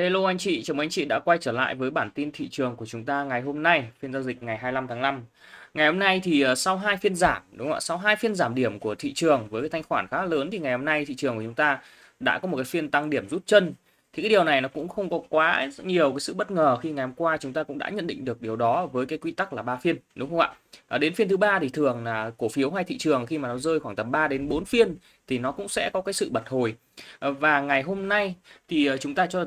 Hello anh chị, chào mừng anh chị đã quay trở lại với bản tin thị trường của chúng ta ngày hôm nay, phiên giao dịch ngày 25 tháng 5. Ngày hôm nay thì ờ, sau hai phiên giảm, đúng không ạ? Sau hai phiên giảm điểm của thị trường với cái thanh khoản khá lớn thì ngày hôm nay thị trường của chúng ta đã có một cái phiên tăng điểm rút chân. Thì cái điều này nó cũng không có quá nhiều cái sự bất ngờ khi ngày hôm qua chúng ta cũng đã nhận định được điều đó với cái quy tắc là ba phiên, đúng không ạ? À, đến phiên thứ ba thì thường là cổ phiếu hay thị trường khi mà nó rơi khoảng tầm 3 đến 4 phiên thì nó cũng sẽ có cái sự bật hồi ờ, và ngày hôm nay thì ờ, chúng ta cho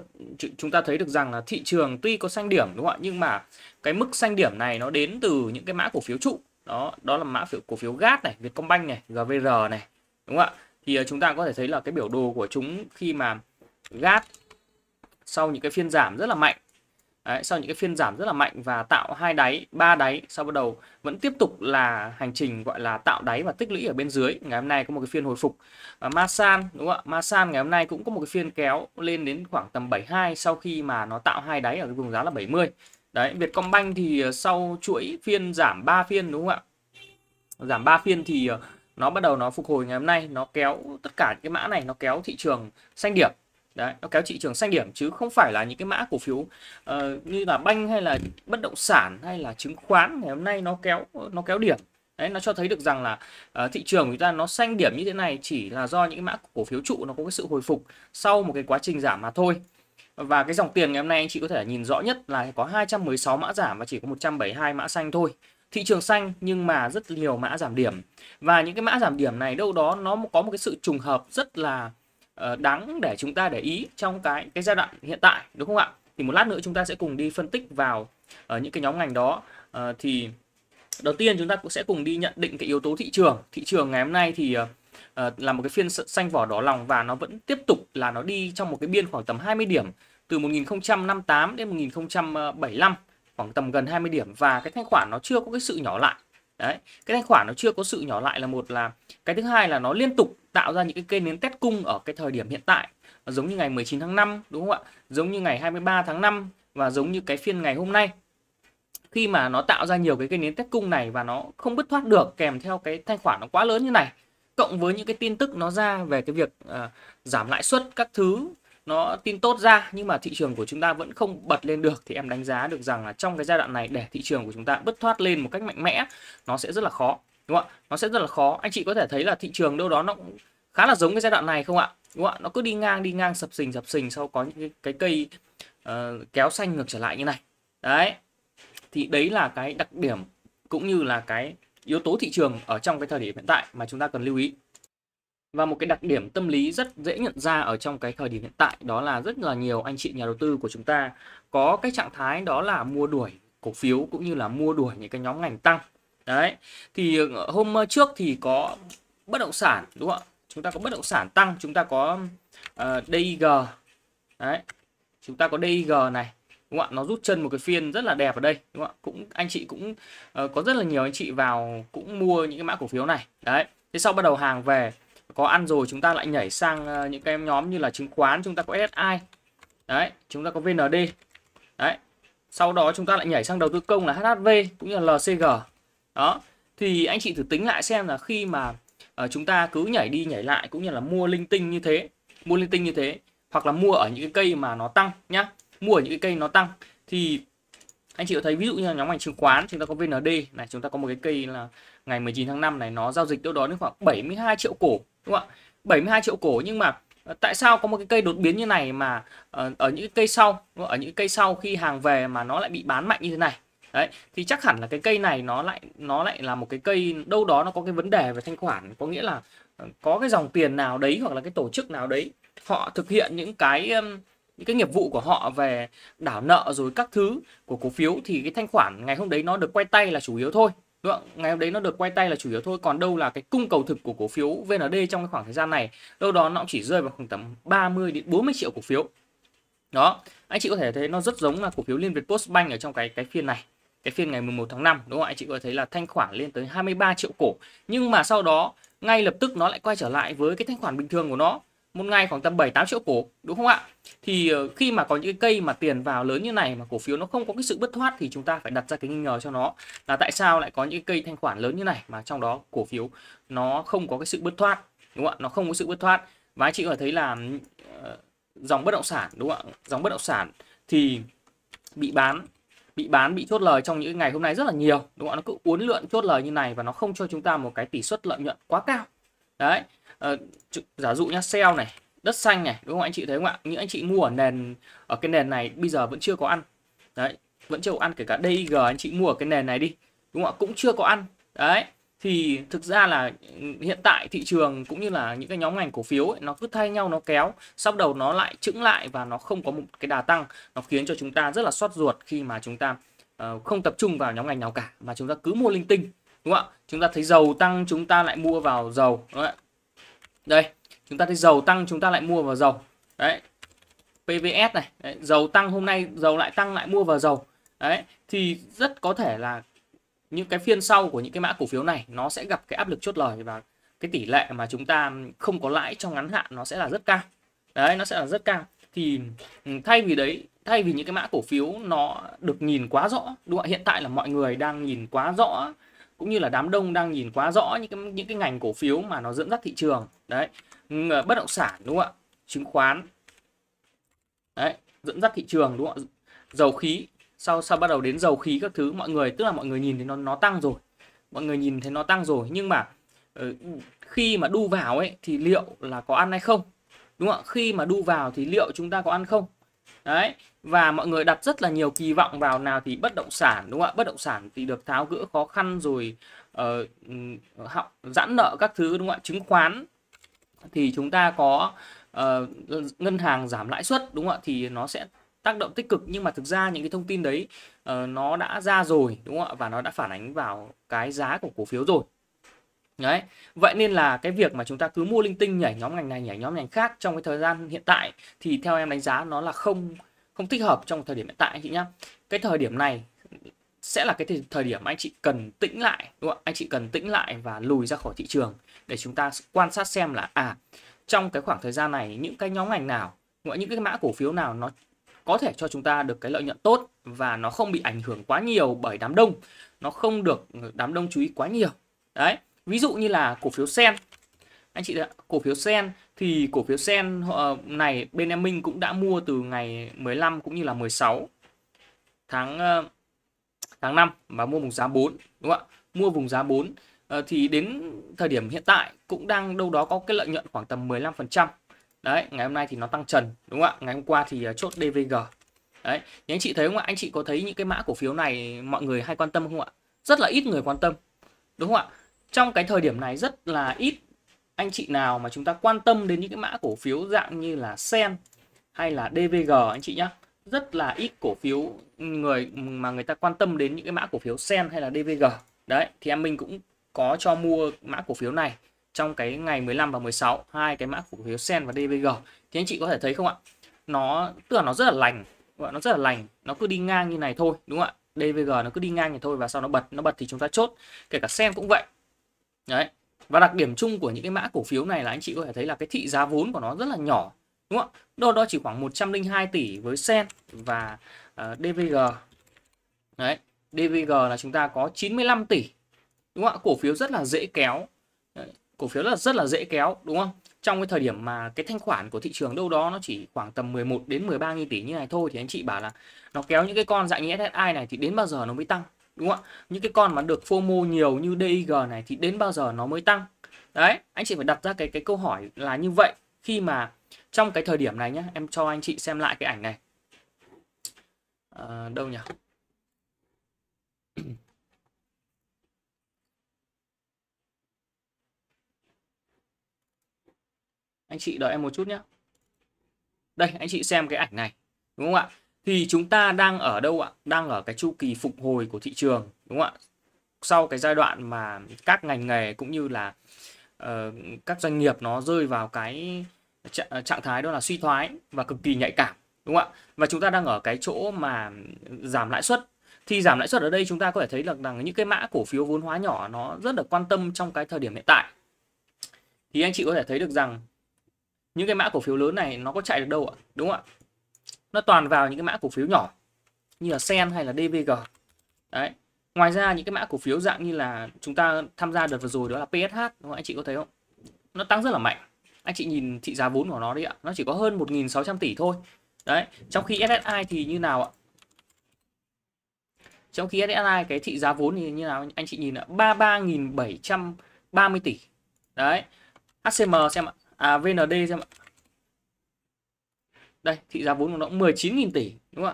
chúng ta thấy được rằng là thị trường tuy có xanh điểm đúng không ạ nhưng mà cái mức xanh điểm này nó đến từ những cái mã cổ phiếu trụ đó đó là mã phiếu cổ phiếu GAT này, Vietcombank này, GVR này đúng không ạ thì ờ, chúng ta có thể thấy là cái biểu đồ của chúng khi mà GAT sau những cái phiên giảm rất là mạnh Đấy, sau những cái phiên giảm rất là mạnh và tạo hai đáy, ba đáy, sau bắt đầu vẫn tiếp tục là hành trình gọi là tạo đáy và tích lũy ở bên dưới. Ngày hôm nay có một cái phiên hồi phục. Và Masan đúng không ạ? Masan ngày hôm nay cũng có một cái phiên kéo lên đến khoảng tầm 72 sau khi mà nó tạo hai đáy ở cái vùng giá là 70. Đấy, Vietcombank thì ờ, sau chuỗi phiên giảm 3 phiên đúng không ạ? Giảm 3 phiên thì ờ, nó bắt đầu nó phục hồi ngày hôm nay, nó kéo tất cả cái mã này nó kéo thị trường xanh điểm Đấy, nó kéo thị trường xanh điểm chứ không phải là những cái mã cổ phiếu uh, như là banh hay là bất động sản hay là chứng khoán ngày hôm nay nó kéo nó kéo điểm đấy nó cho thấy được rằng là uh, thị trường chúng ta nó xanh điểm như thế này chỉ là do những cái mã cổ phiếu trụ nó có cái sự hồi phục sau một cái quá trình giảm mà thôi và cái dòng tiền ngày hôm nay anh chị có thể nhìn rõ nhất là có 216 mã giảm và chỉ có 172 mã xanh thôi thị trường xanh nhưng mà rất nhiều mã giảm điểm và những cái mã giảm điểm này đâu đó nó có một cái sự trùng hợp rất là Ờ, đáng để chúng ta để ý trong cái cái giai đoạn hiện tại đúng không ạ? Thì một lát nữa chúng ta sẽ cùng đi phân tích vào ở ờ, những cái nhóm ngành đó à, thì đầu tiên chúng ta cũng sẽ cùng đi nhận định cái yếu tố thị trường. Thị trường ngày hôm nay thì là một cái phiên xanh vỏ đỏ lòng và nó vẫn tiếp tục là nó đi trong một cái biên khoảng tầm 20 điểm từ 1058 đến 1075 khoảng tầm gần 20 điểm và cái thanh khoản nó chưa có cái sự nhỏ lại đấy cái thanh khoản nó chưa có sự nhỏ lại là một là cái thứ hai là nó liên tục tạo ra những cái cây nến test cung ở cái thời điểm hiện tại giống như ngày 19 tháng 5 đúng không ạ giống như ngày 23 tháng 5 và giống như cái phiên ngày hôm nay khi mà nó tạo ra nhiều cái cây nến test cung này và nó không bứt thoát được kèm theo cái thanh khoản nó quá lớn như này cộng với những cái tin tức nó ra về cái việc à, giảm lãi suất các thứ nó tin tốt ra nhưng mà thị trường của chúng ta vẫn không bật lên được thì em đánh giá được rằng là trong cái giai đoạn này để thị trường của chúng ta bứt thoát lên một cách mạnh mẽ nó sẽ rất là khó đúng không ạ nó sẽ rất là khó anh chị có thể thấy là thị trường đâu đó nó cũng khá là giống cái giai đoạn này không ạ đúng không ạ nó cứ đi ngang đi ngang sập sình sập sình sau có những cái, cái cây uh, kéo xanh ngược trở lại như này đấy thì đấy là cái đặc điểm cũng như là cái yếu tố thị trường ở trong cái thời điểm hiện tại mà chúng ta cần lưu ý và một cái đặc điểm tâm lý rất dễ nhận ra ở trong cái thời điểm hiện tại đó là rất là nhiều anh chị nhà đầu tư của chúng ta có cái trạng thái đó là mua đuổi cổ phiếu cũng như là mua đuổi những cái nhóm ngành tăng đấy thì ờ, hôm ờ, trước thì có bất động sản đúng không ạ chúng ta có bất động sản tăng chúng ta có uh, ờ, DIG đấy chúng ta có DIG này đúng không ạ nó rút chân một cái phiên rất là đẹp ở đây đúng không ạ cũng anh chị cũng uh, có rất là nhiều anh chị vào cũng mua những cái mã cổ phiếu này đấy thế sau bắt đầu hàng về có ăn rồi chúng ta lại nhảy sang những cái nhóm như là chứng khoán chúng ta có SSI đấy chúng ta có VND đấy sau đó chúng ta lại nhảy sang đầu tư công là HHV cũng như là LCG đó thì anh chị thử tính lại xem là khi mà uh, chúng ta cứ nhảy đi nhảy lại cũng như là mua linh tinh như thế mua linh tinh như thế hoặc là mua ở những cái cây mà nó tăng nhá mua ở những cái cây nó tăng thì anh chị có thấy ví dụ như là nhóm ngành chứng khoán chúng ta có VND này chúng ta có một cái cây là ngày 19 tháng 5 này nó giao dịch đâu đó đến khoảng 72 triệu cổ đúng không ạ 72 triệu cổ nhưng mà ờ, tại sao có một cái cây đột biến như này mà ờ, ở những cái cây sau ở những cái cây sau khi hàng về mà nó lại bị bán mạnh như thế này đấy thì chắc hẳn là cái cây này nó lại nó lại là một cái cây đâu đó nó có cái vấn đề về thanh khoản có nghĩa là ờ, có cái dòng tiền nào đấy hoặc là cái tổ chức nào đấy họ thực hiện những cái những cái nghiệp vụ của họ về đảo nợ rồi các thứ của cổ phiếu thì cái thanh khoản ngày hôm đấy nó được quay tay là chủ yếu thôi đúng ngày hôm đấy nó được quay tay là chủ yếu thôi còn đâu là cái cung cầu thực của cổ phiếu VND trong cái khoảng thời gian này đâu đó nó chỉ rơi vào khoảng tầm 30 đến 40 triệu cổ phiếu đó anh chị có thể thấy nó rất giống là cổ phiếu liên Việt Postbank ở trong cái cái phiên này cái phiên ngày 11 tháng 5 đúng không anh chị có thấy là thanh khoản lên tới 23 triệu cổ nhưng mà sau đó ngay lập tức nó lại quay trở lại với cái thanh khoản bình thường của nó một ngày khoảng tầm 7 8 triệu cổ đúng không ạ? Thì ờ, khi mà có những cái cây mà tiền vào lớn như này mà cổ phiếu nó không có cái sự bất thoát thì chúng ta phải đặt ra cái nghi ngờ cho nó là tại sao lại có những cái cây thanh khoản lớn như này mà trong đó cổ phiếu nó không có cái sự bất thoát đúng không ạ? Nó không có sự bất thoát. Và anh chị có thấy là ờ, dòng bất động sản đúng không ạ? Dòng bất động sản thì bị bán bị bán bị chốt lời trong những ngày hôm nay rất là nhiều đúng không nó cứ uốn lượn chốt lời như này và nó không cho chúng ta một cái tỷ suất lợi nhuận quá cao đấy à, giả dụ nhá sale này đất xanh này đúng không anh chị thấy không ạ những anh chị mua ở nền ở cái nền này bây giờ vẫn chưa có ăn đấy vẫn chưa có ăn kể cả DIG anh chị mua ở cái nền này đi đúng không ạ cũng chưa có ăn đấy thì thực ra là ừ, hiện tại thị trường cũng như là những cái nhóm ngành cổ phiếu ấy, nó cứ thay nhau nó kéo sau đầu nó lại chững lại và nó không có một cái đà tăng nó khiến cho chúng ta rất là xót ruột khi mà chúng ta uh, không tập trung vào nhóm ngành nào cả mà chúng ta cứ mua linh tinh đúng không ạ chúng ta thấy dầu tăng chúng ta lại mua vào dầu đúng không? ạ đây chúng ta thấy dầu tăng chúng ta lại mua vào dầu đấy PVS này đấy, dầu tăng hôm nay dầu lại tăng lại mua vào dầu đấy thì rất có thể là những cái phiên sau của những cái mã cổ phiếu này nó sẽ gặp cái áp lực chốt lời và cái tỷ lệ mà chúng ta không có lãi trong ngắn hạn nó sẽ là rất cao đấy nó sẽ là rất cao thì ừ, thay vì đấy thay vì những cái mã cổ phiếu nó được nhìn quá rõ đúng không hiện tại là mọi người đang nhìn quá rõ cũng như là đám đông đang nhìn quá rõ những cái những cái ngành cổ phiếu mà nó dẫn dắt thị trường đấy ừ, bất động sản đúng không ạ chứng khoán đấy dẫn dắt thị trường đúng không ạ dầu khí sau sau bắt đầu đến dầu khí các thứ mọi người tức là mọi người nhìn thấy nó nó tăng rồi mọi người nhìn thấy nó tăng rồi nhưng mà ờ, khi mà đu vào ấy thì liệu là có ăn hay không đúng không ạ khi mà đu vào thì liệu chúng ta có ăn không đấy và mọi người đặt rất là nhiều kỳ vọng vào nào thì bất động sản đúng không ạ bất động sản thì được tháo gỡ khó khăn rồi uh, họng giãn nợ các thứ đúng không ạ chứng khoán thì chúng ta có uh, ngân hàng giảm lãi suất đúng không ạ thì nó sẽ tác động tích cực nhưng mà thực ra những cái thông tin đấy uh, nó đã ra rồi đúng không ạ và nó đã phản ánh vào cái giá của cổ phiếu rồi đấy vậy nên là cái việc mà chúng ta cứ mua linh tinh nhảy nhóm ngành này nhảy nhóm ngành khác trong cái thời gian hiện tại thì theo em đánh giá nó là không không thích hợp trong thời điểm hiện tại anh chị nhá cái thời điểm này sẽ là cái thời điểm anh chị cần tĩnh lại đúng không? ạ anh chị cần tĩnh lại và lùi ra khỏi thị trường để chúng ta quan sát xem là à trong cái khoảng thời gian này những cái nhóm ngành nào những cái mã cổ phiếu nào nó có thể cho chúng ta được cái lợi nhuận tốt và nó không bị ảnh hưởng quá nhiều bởi đám đông nó không được ừ, đám đông chú ý quá nhiều đấy ví dụ như là cổ phiếu sen anh chị ạ cổ phiếu sen thì cổ phiếu sen ờ, này bên em minh cũng đã mua từ ngày 15 cũng như là 16 tháng ờ, tháng 5 và mua vùng giá 4 đúng không ạ mua vùng giá 4 ờ, thì đến thời điểm hiện tại cũng đang đâu đó có cái lợi nhuận khoảng tầm 15% đấy ngày hôm nay thì nó tăng trần đúng không ạ ngày hôm qua thì à, chốt DVG đấy nhưng anh chị thấy không ạ anh chị có thấy những cái mã cổ phiếu này mọi người hay quan tâm không ạ rất là ít người quan tâm đúng không ạ trong cái thời điểm này rất là ít anh chị nào mà chúng ta quan tâm đến những cái mã cổ phiếu dạng như là sen hay là DVG anh chị nhé rất là ít cổ phiếu người mà người ta quan tâm đến những cái mã cổ phiếu sen hay là DVG đấy thì em mình cũng có cho mua mã cổ phiếu này trong cái ngày 15 và 16 hai cái mã cổ phiếu sen và DVG thì anh chị có thể thấy không ạ nó tức là nó rất là lành nó rất là lành nó cứ đi ngang như này thôi đúng không ạ DVG nó cứ đi ngang như thôi và sau nó bật nó bật thì chúng ta chốt kể cả sen cũng vậy đấy và đặc điểm chung của những cái mã cổ phiếu này là anh chị có thể thấy là cái thị giá vốn của nó rất là nhỏ đúng không ạ đâu đó chỉ khoảng 102 tỷ với sen và uh, ờ, DVG đấy DVG là chúng ta có 95 tỷ đúng không ạ cổ phiếu rất là dễ kéo cổ phiếu là rất là dễ kéo đúng không? Trong cái thời điểm mà cái thanh khoản của thị trường đâu đó nó chỉ khoảng tầm 11 đến 13 nghìn tỷ như này thôi thì anh chị bảo là nó kéo những cái con dạng như SSI này thì đến bao giờ nó mới tăng đúng không ạ? Những cái con mà được FOMO nhiều như DIG này thì đến bao giờ nó mới tăng? Đấy, anh chị phải đặt ra cái cái câu hỏi là như vậy khi mà trong cái thời điểm này nhá, em cho anh chị xem lại cái ảnh này. À, đâu nhỉ? anh chị đợi em một chút nhé đây anh chị xem cái ảnh này đúng không ạ thì chúng ta đang ở đâu ạ đang ở cái chu kỳ phục hồi của thị trường đúng không ạ sau cái giai đoạn mà các ngành nghề cũng như là uh, các doanh nghiệp nó rơi vào cái ờ, trạng thái đó là suy thoái và cực kỳ nhạy cảm đúng không ạ và chúng ta đang ở cái chỗ mà giảm lãi suất thì giảm lãi suất ở đây chúng ta có thể thấy là rằng những cái mã cổ phiếu vốn hóa nhỏ nó rất là quan tâm trong cái thời điểm hiện tại thì anh chị có thể thấy được rằng những cái mã cổ phiếu lớn này nó có chạy được đâu ạ đúng không ạ nó toàn vào những cái mã cổ phiếu nhỏ như là sen hay là dvg đấy ngoài ra những cái mã cổ phiếu dạng như là chúng ta tham gia đợt vừa rồi đó là psh đúng không? anh chị có thấy không nó tăng rất là mạnh anh chị nhìn thị giá vốn của nó đi ạ nó chỉ có hơn 1.600 tỷ thôi đấy trong khi ssi thì như nào ạ trong khi SSI cái thị giá vốn thì như nào anh chị nhìn ạ 33.730 tỷ đấy HCM xem ạ à VND xem ạ đây thị giá vốn của nó 19.000 tỷ đúng không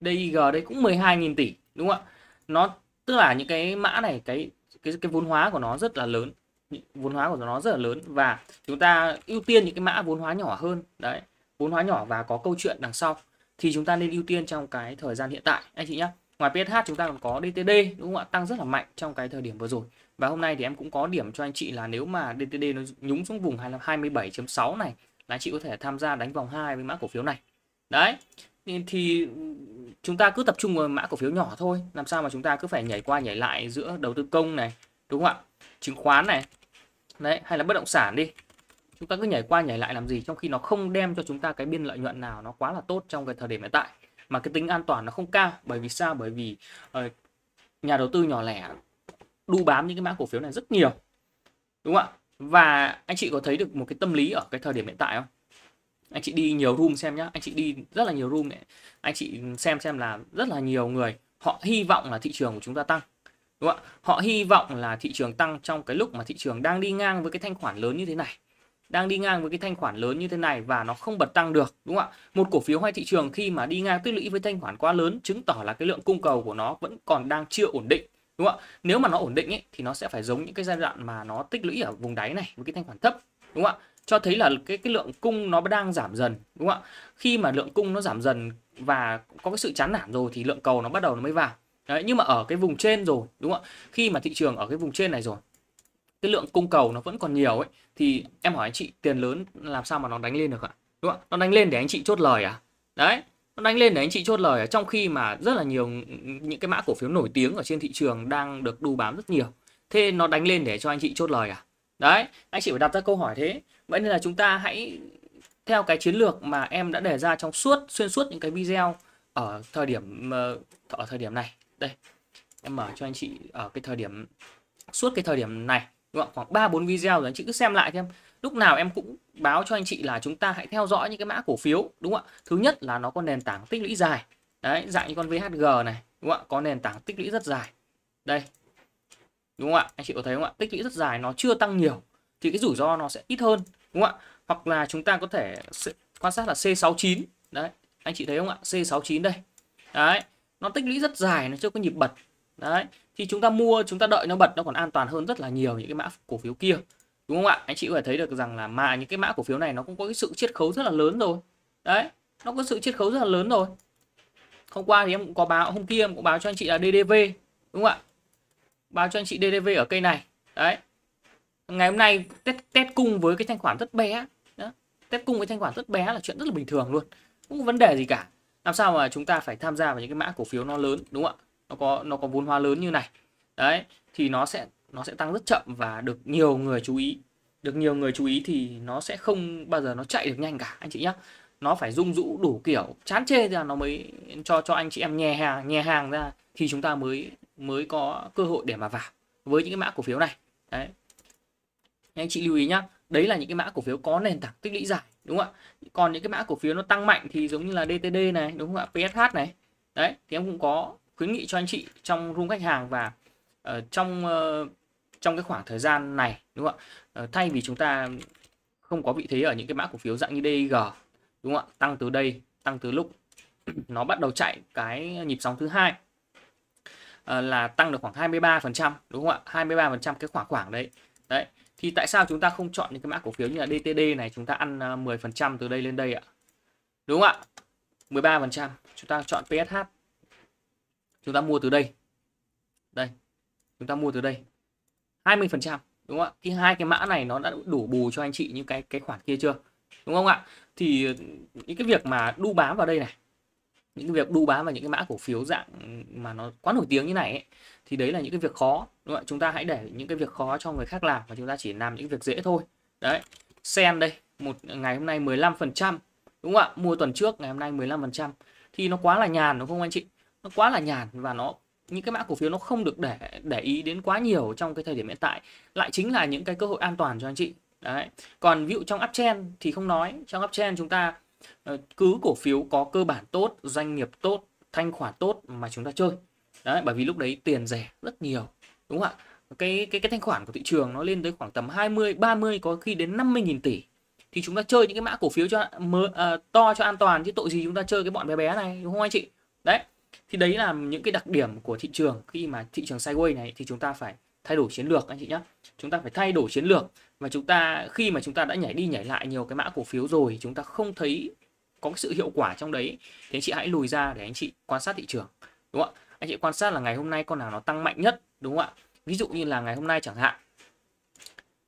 ạ DIG đây cũng 12.000 tỷ đúng không ạ nó tức là những cái mã này cái cái cái vốn hóa của nó rất là lớn vốn hóa của nó rất là lớn và chúng ta ưu tiên những cái mã vốn hóa nhỏ hơn đấy vốn hóa nhỏ và có câu chuyện đằng sau thì chúng ta nên ưu tiên trong cái thời gian hiện tại anh chị nhé ngoài PSH chúng ta còn có DTD đúng không ạ tăng rất là mạnh trong cái thời điểm vừa rồi và hôm nay thì em cũng có điểm cho anh chị là nếu mà DTD nó nhúng xuống vùng 27.6 này là anh chị có thể tham gia đánh vòng 2 với mã cổ phiếu này. Đấy. Thì chúng ta cứ tập trung vào mã cổ phiếu nhỏ thôi, làm sao mà chúng ta cứ phải nhảy qua nhảy lại giữa đầu tư công này, đúng không ạ? Chứng khoán này. Đấy, hay là bất động sản đi. Chúng ta cứ nhảy qua nhảy lại làm gì trong khi nó không đem cho chúng ta cái biên lợi nhuận nào nó quá là tốt trong cái thời điểm hiện tại mà cái tính an toàn nó không cao bởi vì sao bởi vì uh, nhà đầu tư nhỏ lẻ đu bám những cái mã cổ phiếu này rất nhiều đúng không ạ và anh chị có thấy được một cái tâm lý ở cái thời điểm hiện tại không anh chị đi nhiều room xem nhá anh chị đi rất là nhiều room này anh chị xem xem là rất là nhiều người họ hy vọng là thị trường của chúng ta tăng đúng không ạ họ hy vọng là thị trường tăng trong cái lúc mà thị trường đang đi ngang với cái thanh khoản lớn như thế này đang đi ngang với cái thanh khoản lớn như thế này và nó không bật tăng được đúng không ạ một cổ phiếu hay thị trường khi mà đi ngang tích lũy với thanh khoản quá lớn chứng tỏ là cái lượng cung cầu của nó vẫn còn đang chưa ổn định đúng không ạ nếu mà nó ổn định ấy, thì nó sẽ phải giống những cái giai đoạn mà nó tích lũy ở vùng đáy này với cái thanh khoản thấp đúng không ạ cho thấy là cái cái lượng cung nó đang giảm dần đúng không ạ khi mà lượng cung nó giảm dần và có cái sự chán nản rồi thì lượng cầu nó bắt đầu nó mới vào Đấy, nhưng mà ở cái vùng trên rồi đúng không ạ khi mà thị trường ở cái vùng trên này rồi cái lượng cung cầu nó vẫn còn nhiều ấy thì em hỏi anh chị tiền lớn làm sao mà nó đánh lên được ạ đúng không ạ nó đánh lên để anh chị chốt lời à đấy nó đánh lên để anh chị chốt lời trong khi mà rất là nhiều những cái mã cổ phiếu nổi tiếng ở trên thị trường đang được đu bám rất nhiều thế nó đánh lên để cho anh chị chốt lời à đấy anh chị phải đặt ra câu hỏi thế vậy nên là chúng ta hãy theo cái chiến lược mà em đã đề ra trong suốt xuyên suốt những cái video ở thời điểm ờ, ở thời điểm này đây em mở cho anh chị ở cái thời điểm suốt cái thời điểm này đúng khoảng 3 4 video rồi anh chị cứ xem lại xem lúc nào em cũng báo cho anh chị là chúng ta hãy theo dõi những cái mã cổ phiếu đúng không ạ thứ nhất là nó có nền tảng tích lũy dài đấy dạng như con VHG này đúng không ạ có nền tảng tích lũy rất dài đây đúng không ạ anh chị có thấy không ạ tích lũy rất dài nó chưa tăng nhiều thì cái rủi ro nó sẽ ít hơn đúng không ạ hoặc là chúng ta có thể quan sát là C69 đấy anh chị thấy không ạ C69 đây đấy nó tích lũy rất dài nó chưa có nhịp bật đấy thì chúng ta mua chúng ta đợi nó bật nó còn an toàn hơn rất là nhiều những cái mã cổ phiếu kia đúng không ạ anh chị có thể thấy được rằng là mà những cái mã cổ phiếu này nó cũng có cái sự chiết khấu rất là lớn rồi đấy nó có sự chiết khấu rất là lớn rồi hôm qua thì em cũng có báo hôm kia em cũng báo cho anh chị là DDV đúng không ạ báo cho anh chị DDV ở cây này đấy ngày hôm nay test test cung với cái thanh khoản rất bé đó. test cung với thanh khoản rất bé là chuyện rất là bình thường luôn không có vấn đề gì cả làm sao mà chúng ta phải tham gia vào những cái mã cổ phiếu nó lớn đúng không ạ nó có nó có vốn hóa lớn như này đấy thì nó sẽ nó sẽ tăng rất chậm và được nhiều người chú ý được nhiều người chú ý thì nó sẽ không bao giờ nó chạy được nhanh cả anh chị nhé nó phải rung rũ đủ kiểu chán chê ra nó mới cho cho anh chị em nhè hàng nhè hàng ra thì chúng ta mới mới có cơ hội để mà vào với những cái mã cổ phiếu này đấy anh chị lưu ý nhá đấy là những cái mã cổ phiếu có nền tảng tích lũy dài đúng không ạ còn những cái mã cổ phiếu nó tăng mạnh thì giống như là DTD này đúng không ạ PSH này đấy thì em cũng có khuyến nghị cho anh chị trong room khách hàng và uh, trong uh, trong cái khoảng thời gian này đúng không ạ uh, thay vì chúng ta không có vị thế ở những cái mã cổ phiếu dạng như DG đúng không ạ tăng từ đây tăng từ lúc nó bắt đầu chạy cái nhịp sóng thứ hai là tăng được khoảng 23% đúng không ạ? 23% cái khoảng khoảng đấy. Đấy. Thì tại sao chúng ta không chọn những cái mã cổ phiếu như là DTD này chúng ta ăn 10% từ đây lên đây ạ? Đúng không ạ? 13% chúng ta chọn PSH chúng ta mua từ đây đây chúng ta mua từ đây 20 phần trăm đúng không ạ thì hai cái mã này nó đã đủ bù cho anh chị những cái cái khoản kia chưa đúng không ạ thì những cái việc mà đu bám vào đây này những cái việc đu bám vào những cái mã cổ phiếu dạng mà nó quá nổi tiếng như này ấy, thì đấy là những cái việc khó đúng không ạ chúng ta hãy để những cái việc khó cho người khác làm và chúng ta chỉ làm những việc dễ thôi đấy sen đây một ngày hôm nay 15 phần trăm đúng không ạ mua tuần trước ngày hôm nay 15 phần trăm thì nó quá là nhàn đúng không anh chị nó quá là nhạt và nó những cái mã cổ phiếu nó không được để để ý đến quá nhiều trong cái thời điểm hiện tại lại chính là những cái cơ hội an toàn cho anh chị đấy còn ví dụ trong uptrend thì không nói trong uptrend chúng ta ờ, cứ cổ phiếu có cơ bản tốt doanh nghiệp tốt thanh khoản tốt mà chúng ta chơi đấy bởi vì lúc đấy tiền rẻ rất nhiều đúng không ạ cái cái cái thanh khoản của thị trường nó lên tới khoảng tầm 20 30 có khi đến 50.000 tỷ thì chúng ta chơi những cái mã cổ phiếu cho mơ, à, to cho an toàn chứ tội gì chúng ta chơi cái bọn bé bé này đúng không anh chị đấy thì đấy là những cái đặc điểm của thị trường khi mà thị trường sideways này thì chúng ta phải thay đổi chiến lược anh chị nhé chúng ta phải thay đổi chiến lược và chúng ta khi mà chúng ta đã nhảy đi nhảy lại nhiều cái mã cổ phiếu rồi chúng ta không thấy có sự hiệu quả trong đấy thì anh chị hãy lùi ra để anh chị quan sát thị trường đúng không ạ anh chị quan sát là ngày hôm nay con nào nó tăng mạnh nhất đúng không ạ ví dụ như là ngày hôm nay chẳng hạn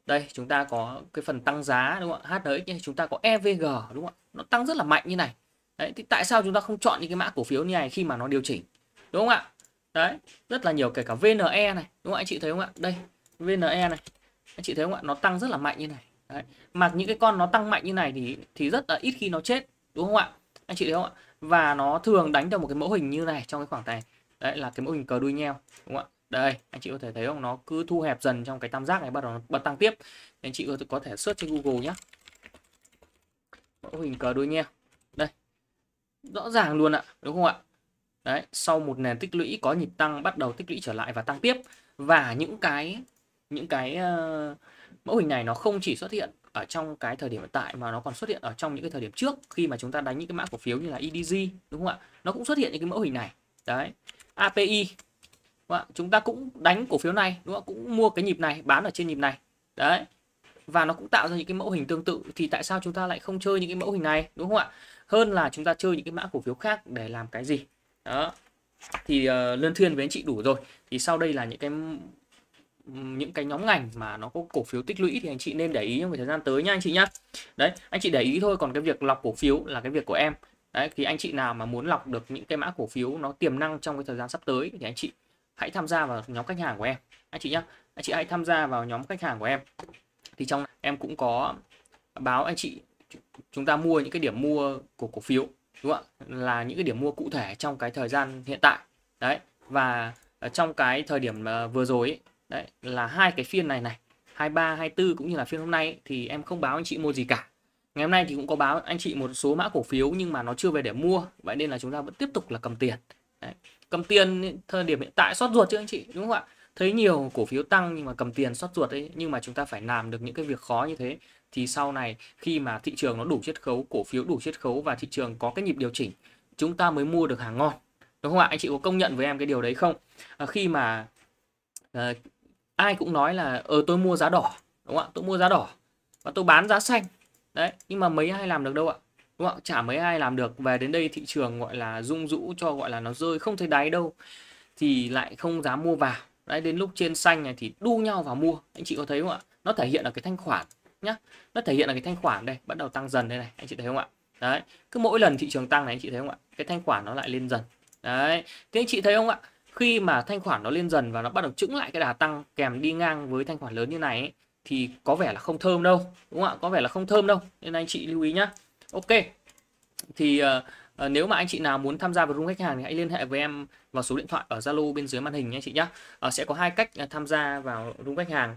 đây chúng ta có cái phần tăng giá đúng không ạ HNX chúng ta có EVG đúng không ạ nó tăng rất là mạnh như này đấy thì tại sao chúng ta không chọn những cái mã cổ phiếu như này khi mà nó điều chỉnh đúng không ạ đấy rất là nhiều kể cả VNE này đúng không anh chị thấy không ạ đây VNE này anh chị thấy không ạ nó tăng rất là mạnh như này đấy. mà những cái con nó tăng mạnh như này thì thì rất là ít khi nó chết đúng không ạ anh chị thấy không ạ và nó thường đánh theo một cái mẫu hình như này trong cái khoảng này đấy là cái mẫu hình cờ đuôi nheo đúng không ạ đây anh chị có thể thấy không nó cứ thu hẹp dần trong cái tam giác này bắt đầu nó bật tăng tiếp anh chị có thể search trên Google nhé mẫu hình cờ đuôi nheo rõ ràng luôn ạ đúng không ạ đấy sau một nền tích lũy có nhịp tăng bắt đầu tích lũy trở lại và tăng tiếp và những cái những cái uh, mẫu hình này nó không chỉ xuất hiện ở trong cái thời điểm hiện tại mà nó còn xuất hiện ở trong những cái thời điểm trước khi mà chúng ta đánh những cái mã cổ phiếu như là EDG đúng không ạ nó cũng xuất hiện những cái mẫu hình này đấy API đúng không ạ? chúng ta cũng đánh cổ phiếu này đúng không ạ cũng mua cái nhịp này bán ở trên nhịp này đấy và nó cũng tạo ra những cái mẫu hình tương tự thì tại sao chúng ta lại không chơi những cái mẫu hình này đúng không ạ hơn là chúng ta chơi những cái mã cổ phiếu khác để làm cái gì đó thì uh, ờ, lươn thuyên với anh chị đủ rồi thì sau đây là những cái những cái nhóm ngành mà nó có cổ phiếu tích lũy thì anh chị nên để ý trong thời gian tới nha anh chị nhá đấy anh chị để ý thôi còn cái việc lọc cổ phiếu là cái việc của em đấy thì anh chị nào mà muốn lọc được những cái mã cổ phiếu nó tiềm năng trong cái thời gian sắp tới thì anh chị hãy tham gia vào nhóm khách hàng của em anh chị nhá anh chị hãy tham gia vào nhóm khách hàng của em thì trong em cũng có báo anh chị chúng ta mua những cái điểm mua của cổ phiếu đúng không ạ là những cái điểm mua cụ thể trong cái thời gian hiện tại đấy và trong cái thời điểm ờ, vừa rồi ấy, đấy là hai cái phiên này này 23 24 cũng như là phiên hôm nay ấy, thì em không báo anh chị mua gì cả ngày hôm nay thì cũng có báo anh chị một số mã cổ phiếu nhưng mà nó chưa về để mua vậy nên là chúng ta vẫn tiếp tục là cầm tiền đấy. cầm tiền thời điểm hiện tại sót ruột chứ anh chị đúng không ạ thấy nhiều cổ phiếu tăng nhưng mà cầm tiền sót ruột ấy nhưng mà chúng ta phải làm được những cái việc khó như thế thì sau này khi mà thị trường nó đủ chiết khấu cổ phiếu đủ chiết khấu và thị trường có cái nhịp điều chỉnh chúng ta mới mua được hàng ngon đúng không ạ anh chị có công nhận với em cái điều đấy không à, khi mà à, ai cũng nói là ờ tôi mua giá đỏ đúng không ạ tôi mua giá đỏ và tôi bán giá xanh đấy nhưng mà mấy ai làm được đâu ạ đúng không ạ chả mấy ai làm được về đến đây thị trường gọi là rung rũ cho gọi là nó rơi không thấy đáy đâu thì lại không dám mua vào Đấy, đến lúc trên xanh này thì đu nhau vào mua anh chị có thấy không ạ nó thể hiện ở cái thanh khoản nhá nó thể hiện ở cái thanh khoản đây bắt đầu tăng dần đây này anh chị thấy không ạ đấy cứ mỗi lần thị trường tăng này anh chị thấy không ạ cái thanh khoản nó lại lên dần đấy thế anh chị thấy không ạ khi mà thanh khoản nó lên dần và nó bắt đầu chững lại cái đà tăng kèm đi ngang với thanh khoản lớn như này ấy, thì có vẻ là không thơm đâu đúng không ạ có vẻ là không thơm đâu nên anh chị lưu ý nhá ok thì uh, Ờ, nếu mà anh chị nào muốn tham gia vào room khách hàng thì hãy liên hệ với em vào số điện thoại ở Zalo bên dưới màn hình nhé anh chị nhé à, ờ, sẽ có hai cách ờ, tham gia vào room khách hàng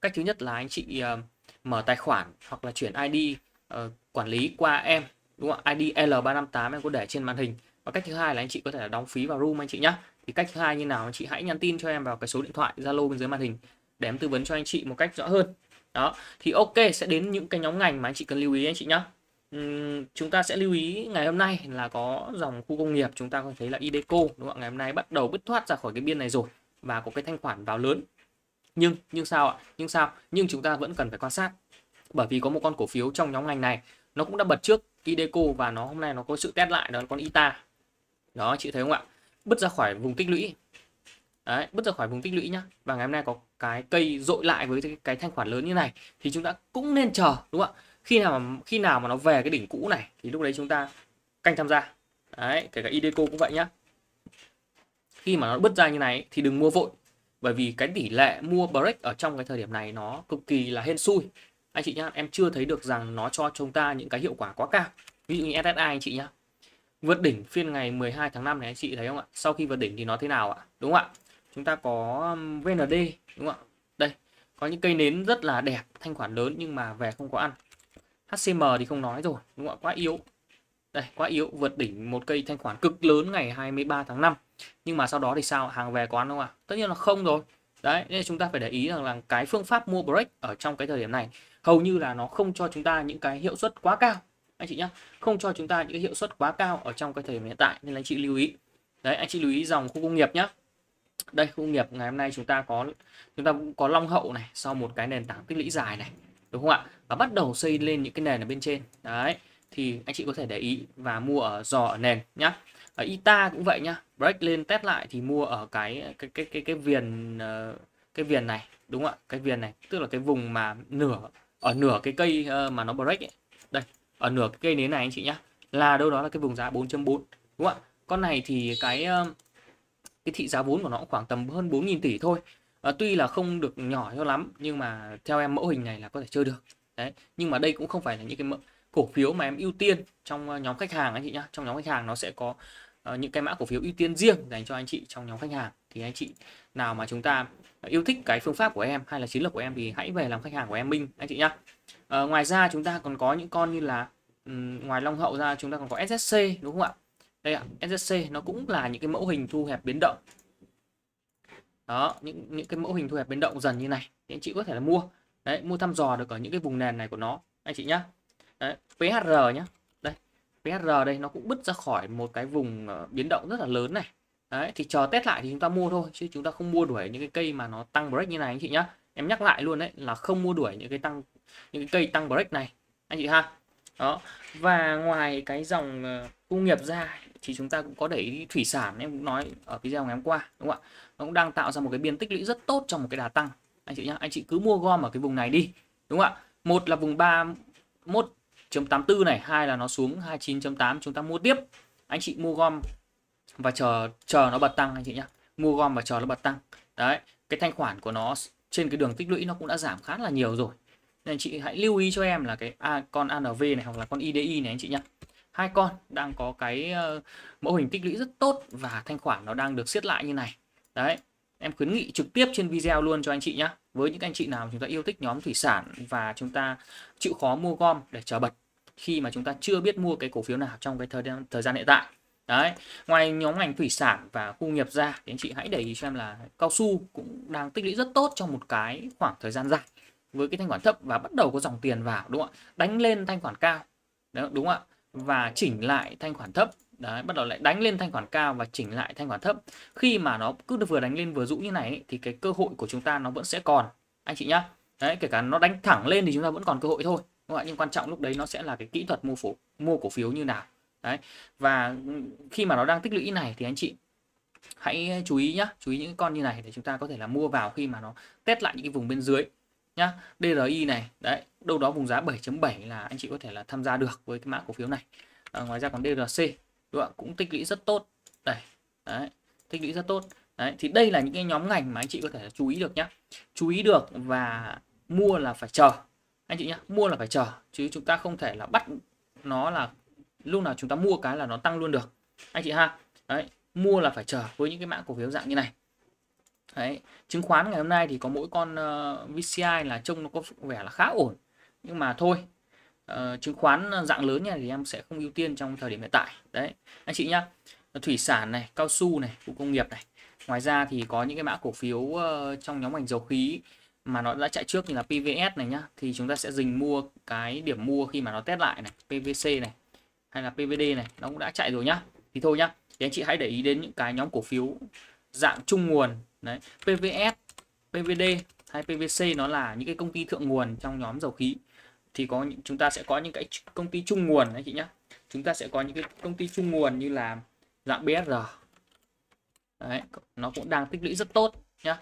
cách thứ nhất là anh chị à, mở tài khoản hoặc là chuyển ID à, quản lý qua em đúng không ID L358 em có để trên màn hình và cách thứ hai là anh chị có thể là đóng phí vào room anh chị nhé thì cách thứ hai như nào anh chị hãy nhắn tin cho em vào cái số điện thoại Zalo bên dưới màn hình để em tư vấn cho anh chị một cách rõ hơn đó thì ok sẽ đến những cái nhóm ngành mà anh chị cần lưu ý anh chị nhé chúng ta sẽ lưu ý ngày hôm nay là có dòng khu công nghiệp chúng ta có thấy là Ideco đúng không? ạ Ngày hôm nay bắt đầu bứt thoát ra khỏi cái biên này rồi và có cái thanh khoản vào lớn. Nhưng nhưng sao ạ? Nhưng sao? Nhưng chúng ta vẫn cần phải quan sát bởi vì có một con cổ phiếu trong nhóm ngành này nó cũng đã bật trước Ideco và nó hôm nay nó có sự test lại đó là con Ita. Đó chị thấy không ạ? Bứt ra khỏi vùng tích lũy. Đấy, bứt ra khỏi vùng tích lũy nhá. Và ngày hôm nay có cái cây dội lại với cái thanh khoản lớn như này thì chúng ta cũng nên chờ đúng không ạ? khi nào mà, khi nào mà nó về cái đỉnh cũ này thì lúc đấy chúng ta canh tham gia đấy kể cả ideco cũng vậy nhá khi mà nó bứt ra như này thì đừng mua vội bởi vì cái tỷ lệ mua break ở trong cái thời điểm này nó cực kỳ là hên xui anh chị nhá em chưa thấy được rằng nó cho chúng ta những cái hiệu quả quá cao ví dụ như SSI anh chị nhá vượt đỉnh phiên ngày 12 tháng 5 này anh chị thấy không ạ sau khi vượt đỉnh thì nó thế nào ạ đúng không ạ chúng ta có um, VND đúng không ạ đây có những cây nến rất là đẹp thanh khoản lớn nhưng mà về không có ăn HCM thì không nói rồi đúng không ạ quá yếu đây quá yếu vượt đỉnh một cây thanh khoản cực lớn ngày 23 tháng 5 nhưng mà sau đó thì sao hàng về quán không ạ tất nhiên là không rồi đấy nên chúng ta phải để ý rằng là cái phương pháp mua break ở trong cái thời điểm này hầu như là nó không cho chúng ta những cái hiệu suất quá cao anh chị nhé không cho chúng ta những cái hiệu suất quá cao ở trong cái thời điểm hiện tại nên là anh chị lưu ý đấy anh chị lưu ý dòng khu công nghiệp nhé đây khu công nghiệp ngày hôm nay chúng ta có chúng ta cũng có long hậu này sau một cái nền tảng tích lũy dài này đúng không ạ và bắt đầu xây lên những cái nền ở bên trên đấy thì anh chị có thể để ý và mua ở giò ở nền nhá ở ita cũng vậy nhá break lên test lại thì mua ở cái cái cái cái cái viền ờ, cái viền này đúng không ạ cái viền này tức là cái vùng mà nửa ở nửa cái cây ờ, mà nó break ấy. đây ở nửa cái cây nến này anh chị nhá là đâu đó là cái vùng giá 4.4 đúng không ạ con này thì cái ờ, cái thị giá vốn của nó khoảng tầm hơn 4.000 tỷ thôi à, tuy là không được nhỏ cho lắm nhưng mà theo em mẫu hình này là có thể chơi được đấy nhưng mà đây cũng không phải là những cái cổ phiếu mà em ưu tiên trong ờ, nhóm khách hàng anh chị nhá trong nhóm khách hàng nó sẽ có uh, những cái mã cổ phiếu ưu tiên riêng dành cho anh chị trong nhóm khách hàng thì anh chị nào mà chúng ta yêu thích cái phương pháp của em hay là chiến lược của em thì hãy về làm khách hàng của em Minh anh chị nhá uh, ngoài ra chúng ta còn có những con như là um, ngoài Long Hậu ra chúng ta còn có SSC đúng không ạ đây ạ SSC nó cũng là những cái mẫu hình thu hẹp biến động đó những những cái mẫu hình thu hẹp biến động dần như này thì anh chị có thể là mua đấy mua thăm dò được ở những cái vùng nền này của nó anh chị nhá đấy, PHR nhá đây PHR đây nó cũng bứt ra khỏi một cái vùng ờ, biến động rất là lớn này đấy thì chờ test lại thì chúng ta mua thôi chứ chúng ta không mua đuổi những cái cây mà nó tăng break như này anh chị nhá em nhắc lại luôn đấy là không mua đuổi những cái tăng những cái cây tăng break này anh chị ha đó và ngoài cái dòng công ờ, nghiệp ra thì chúng ta cũng có để ý thủy sản em cũng nói ở video ngày hôm qua đúng không ạ nó cũng đang tạo ra một cái biên tích lũy rất tốt trong một cái đà tăng anh chị nhá anh chị cứ mua gom ở cái vùng này đi đúng không ạ một là vùng 31.84 này hai là nó xuống 29.8 chúng ta mua tiếp anh chị mua gom và chờ chờ nó bật tăng anh chị nhá mua gom và chờ nó bật tăng đấy cái thanh khoản của nó trên cái đường tích lũy nó cũng đã giảm khá là nhiều rồi nên chị hãy lưu ý cho em là cái à, con ANV này hoặc là con IDI này anh chị nhá hai con đang có cái uh, mẫu hình tích lũy rất tốt và thanh khoản nó đang được siết lại như này đấy em khuyến nghị trực tiếp trên video luôn cho anh chị nhé với những anh chị nào chúng ta yêu thích nhóm thủy sản và chúng ta chịu khó mua gom để chờ bật khi mà chúng ta chưa biết mua cái cổ phiếu nào trong cái thời gian, thời gian hiện tại đấy ngoài nhóm ngành thủy sản và khu nghiệp ra thì anh chị hãy để ý cho em là cao su cũng đang tích lũy rất tốt trong một cái khoảng thời gian dài với cái thanh khoản thấp và bắt đầu có dòng tiền vào đúng không ạ đánh lên thanh khoản cao đúng không ạ và chỉnh lại thanh khoản thấp Đấy, bắt đầu lại đánh lên thanh khoản cao và chỉnh lại thanh khoản thấp. Khi mà nó cứ vừa đánh lên vừa rũ như này thì cái cơ hội của chúng ta nó vẫn sẽ còn anh chị nhá. Đấy, kể cả nó đánh thẳng lên thì chúng ta vẫn còn cơ hội thôi. Đúng không? Nhưng quan trọng lúc đấy nó sẽ là cái kỹ thuật mua phổ mua cổ phiếu như nào. Đấy. Và khi mà nó đang tích lũy này thì anh chị hãy chú ý nhá, chú ý những con như này để chúng ta có thể là mua vào khi mà nó test lại những cái vùng bên dưới nhá. DRI này, đấy, đâu đó vùng giá 7.7 là anh chị có thể là tham gia được với cái mã cổ phiếu này. À, ngoài ra còn DRC đúng cũng tích lũy rất tốt đây đấy tích lũy rất tốt đấy thì đây là những cái nhóm ngành mà anh chị có thể chú ý được nhé chú ý được và mua là phải chờ anh chị nhé mua là phải chờ chứ chúng ta không thể là bắt nó là lúc nào chúng ta mua cái là nó tăng luôn được anh chị ha đấy mua là phải chờ với những cái mã cổ phiếu dạng như này đấy chứng khoán ngày hôm nay thì có mỗi con uh, ờ, VCI là trông nó có vẻ là khá ổn nhưng mà thôi Ờ, chứng khoán ờ, dạng lớn nha thì em sẽ không ưu tiên trong thời điểm hiện tại đấy anh chị nhá thủy sản này cao su này khu công nghiệp này ngoài ra thì có những cái mã cổ phiếu uh, trong nhóm ngành dầu khí mà nó đã chạy trước như là PVS này nhá thì chúng ta sẽ dình mua cái điểm mua khi mà nó test lại này PVC này hay là PVD này nó cũng đã chạy rồi nhá thì thôi nhá thì anh chị hãy để ý đến những cái nhóm cổ phiếu dạng trung nguồn đấy PVS PVD hay PVC nó là những cái công ty thượng nguồn trong nhóm dầu khí thì có những chúng ta sẽ có những cái công ty chung nguồn đấy chị nhé chúng ta sẽ có những cái công ty chung nguồn như là dạng BSR Đấy, nó cũng đang tích lũy rất tốt nhá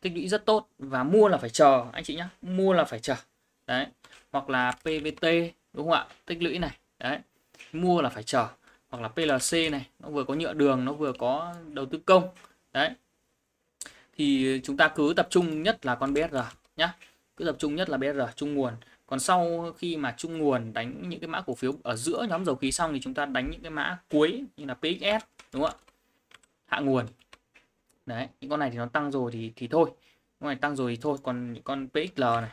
tích lũy rất tốt và mua là phải chờ anh chị nhé mua là phải chờ đấy hoặc là PVT đúng không ạ tích lũy này đấy mua là phải chờ hoặc là PLC này nó vừa có nhựa đường nó vừa có đầu tư công đấy thì chúng ta cứ tập trung nhất là con BSR nhá cứ tập trung nhất là BSR trung nguồn còn sau khi mà trung nguồn đánh những cái mã cổ phiếu ở giữa nhóm dầu khí xong thì chúng ta đánh những cái mã cuối như là PXS đúng không ạ hạ nguồn đấy những con này thì nó tăng rồi thì thì thôi con này tăng rồi thì thôi còn những con PXL này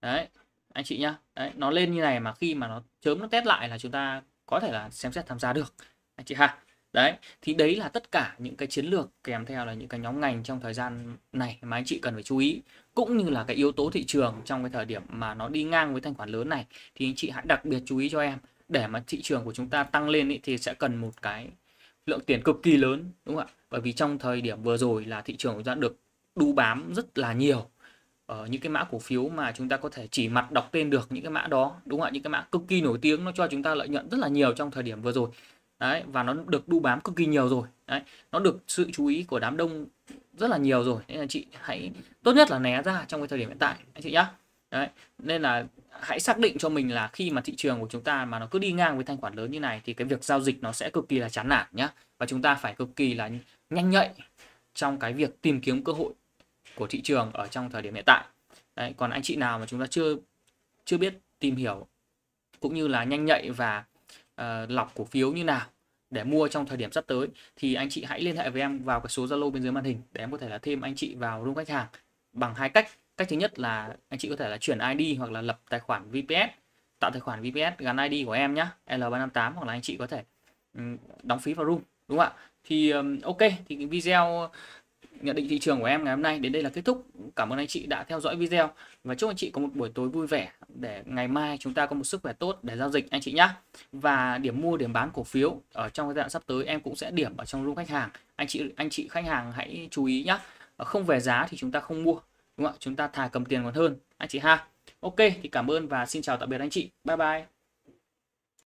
đấy anh chị nhá đấy nó lên như này mà khi mà nó chớm nó test lại là chúng ta có thể là xem xét tham gia được anh chị ha đấy thì đấy là tất cả những cái chiến lược kèm theo là những cái nhóm ngành trong thời gian này mà anh chị cần phải chú ý cũng như là cái yếu tố thị trường trong cái thời điểm mà nó đi ngang với thanh khoản lớn này thì anh chị hãy đặc biệt chú ý cho em để mà thị trường của chúng ta tăng lên ý, thì sẽ cần một cái lượng tiền cực kỳ lớn đúng không ạ bởi vì trong thời điểm vừa rồi là thị trường của chúng ta được đu bám rất là nhiều ở ờ, những cái mã cổ phiếu mà chúng ta có thể chỉ mặt đọc tên được những cái mã đó đúng không ạ những cái mã cực kỳ nổi tiếng nó cho chúng ta lợi nhuận rất là nhiều trong thời điểm vừa rồi đấy và nó được đu bám cực kỳ nhiều rồi đấy nó được sự chú ý của đám đông rất là nhiều rồi nên là chị hãy tốt nhất là né ra trong cái thời điểm hiện tại anh chị nhá đấy nên là hãy xác định cho mình là khi mà thị trường của chúng ta mà nó cứ đi ngang với thanh khoản lớn như này thì cái việc giao dịch nó sẽ cực kỳ là chán nản nhá và chúng ta phải cực kỳ là nhanh nhạy trong cái việc tìm kiếm cơ hội của thị trường ở trong thời điểm hiện tại đấy còn anh chị nào mà chúng ta chưa chưa biết tìm hiểu cũng như là nhanh nhạy và uh, lọc cổ phiếu như nào để mua trong thời điểm sắp tới thì anh chị hãy liên hệ với em vào cái số Zalo bên dưới màn hình để em có thể là thêm anh chị vào room khách hàng bằng hai cách. Cách thứ nhất là anh chị có thể là chuyển ID hoặc là lập tài khoản VPS, tạo tài khoản VPS gắn ID của em nhé, L358 hoặc là anh chị có thể um, đóng phí vào room đúng không ạ? Thì um, ok thì cái video nhận định thị trường của em ngày hôm nay đến đây là kết thúc. Cảm ơn anh chị đã theo dõi video và chúc anh chị có một buổi tối vui vẻ để ngày mai chúng ta có một sức khỏe tốt để giao dịch anh chị nhé. Và điểm mua điểm bán cổ phiếu ở trong giai đoạn sắp tới em cũng sẽ điểm ở trong room khách hàng. Anh chị anh chị khách hàng hãy chú ý nhé. Không về giá thì chúng ta không mua đúng không ạ? Chúng ta thà cầm tiền còn hơn anh chị ha. Ok thì cảm ơn và xin chào tạm biệt anh chị. Bye bye.